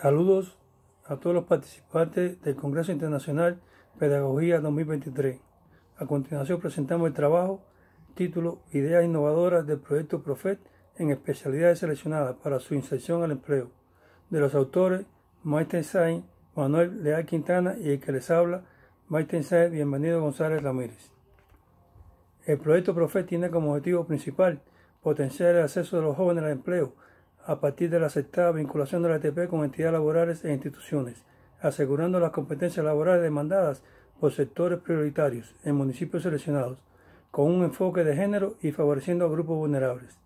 Saludos a todos los participantes del Congreso Internacional Pedagogía 2023. A continuación presentamos el trabajo, título Ideas innovadoras del proyecto PROFET en especialidades seleccionadas para su inserción al empleo, de los autores Maite Sain, Manuel Leal Quintana y el que les habla, Maite Sain, bienvenido González Ramírez. El proyecto PROFET tiene como objetivo principal potenciar el acceso de los jóvenes al empleo a partir de la aceptada vinculación de la ATP con entidades laborales e instituciones, asegurando las competencias laborales demandadas por sectores prioritarios en municipios seleccionados, con un enfoque de género y favoreciendo a grupos vulnerables.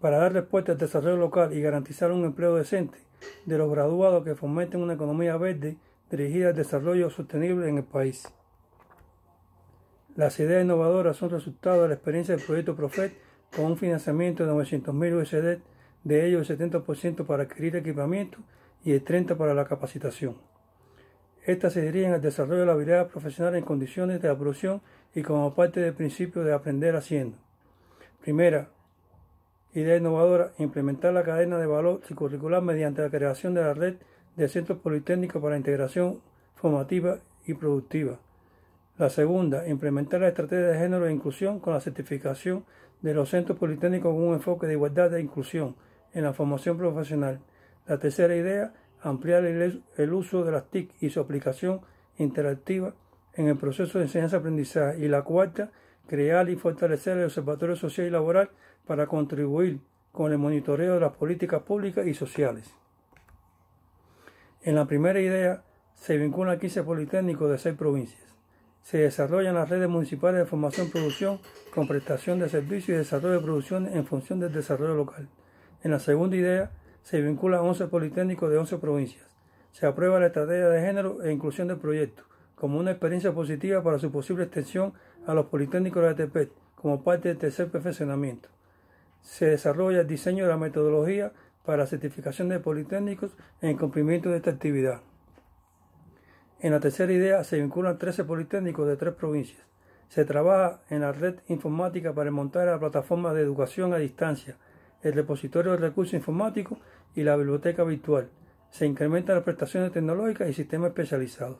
Para dar respuesta al desarrollo local y garantizar un empleo decente de los graduados que fomenten una economía verde dirigida al desarrollo sostenible en el país. Las ideas innovadoras son resultado de la experiencia del proyecto PROFET con un financiamiento de 900.000 USD de ellos el 70% para adquirir equipamiento y el 30% para la capacitación. Estas se dirigen al desarrollo de la habilidad profesional en condiciones de absorción y como parte del principio de aprender haciendo. Primera, idea innovadora, implementar la cadena de valor curricular mediante la creación de la red de centros politécnicos para integración formativa y productiva. La segunda, implementar la estrategia de género e inclusión con la certificación de los centros politécnicos con un enfoque de igualdad e inclusión en la formación profesional. La tercera idea, ampliar el, uso de las TIC y su aplicación interactiva en el proceso de enseñanza-aprendizaje. Y la cuarta, crear y fortalecer el Observatorio Social y Laboral para contribuir con el monitoreo de las políticas públicas y sociales. En la primera idea, se vincula a 15 politécnicos de seis provincias. Se desarrollan las redes municipales de formación producción con prestación de servicios y desarrollo de producción en función del desarrollo local. En la segunda idea, se vinculan 11 politécnicos de 11 provincias. Se aprueba la estrategia de género e inclusión del proyecto como una experiencia positiva para su posible extensión a los politécnicos de ATP e como parte del tercer perfeccionamiento. Se desarrolla el diseño de la metodología para la certificación de politécnicos en cumplimiento de esta actividad. En la tercera idea se vinculan 13 politécnicos de tres provincias. Se trabaja en la red informática para montar la plataforma de educación a distancia el repositorio de recursos informáticos y la biblioteca virtual. Se incrementan las prestaciones tecnológicas y sistemas especializados.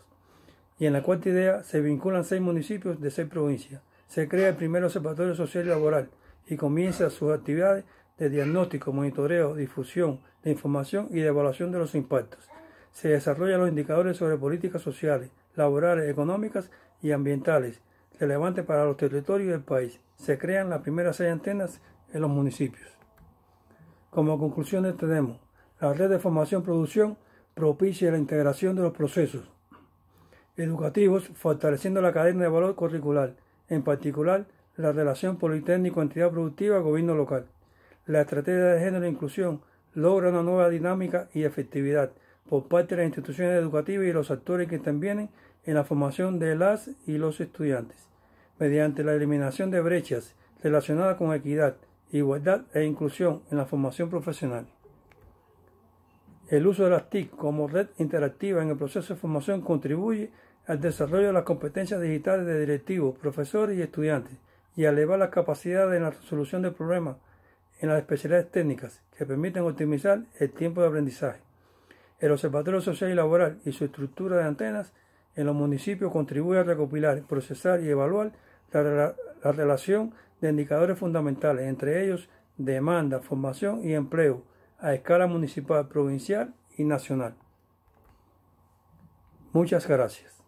Y en la cuarta idea se vinculan seis municipios de seis provincias. Se crea el primer observatorio social y laboral y comienza sus actividades de diagnóstico, monitoreo, difusión de información y de evaluación de los impactos. Se desarrollan los indicadores sobre políticas sociales, laborales, económicas y ambientales relevantes para los territorios del país. Se crean las primeras seis antenas en los municipios. Como conclusiones tenemos, la red de formación-producción propicia la integración de los procesos educativos, fortaleciendo la cadena de valor curricular, en particular la relación politécnico-entidad productiva-gobierno local. La estrategia de género e inclusión logra una nueva dinámica y efectividad por parte de las instituciones educativas y los actores que intervienen en la formación de las y los estudiantes, mediante la eliminación de brechas relacionadas con equidad, igualdad e inclusión en la formación profesional. El uso de las TIC como red interactiva en el proceso de formación contribuye al desarrollo de las competencias digitales de directivos, profesores y estudiantes y a elevar las capacidades en la resolución de problemas en las especialidades técnicas que permiten optimizar el tiempo de aprendizaje. El Observatorio Social y Laboral y su estructura de antenas en los municipios contribuye a recopilar, procesar y evaluar la, la relación de indicadores fundamentales, entre ellos demanda, formación y empleo, a escala municipal, provincial y nacional. Muchas gracias.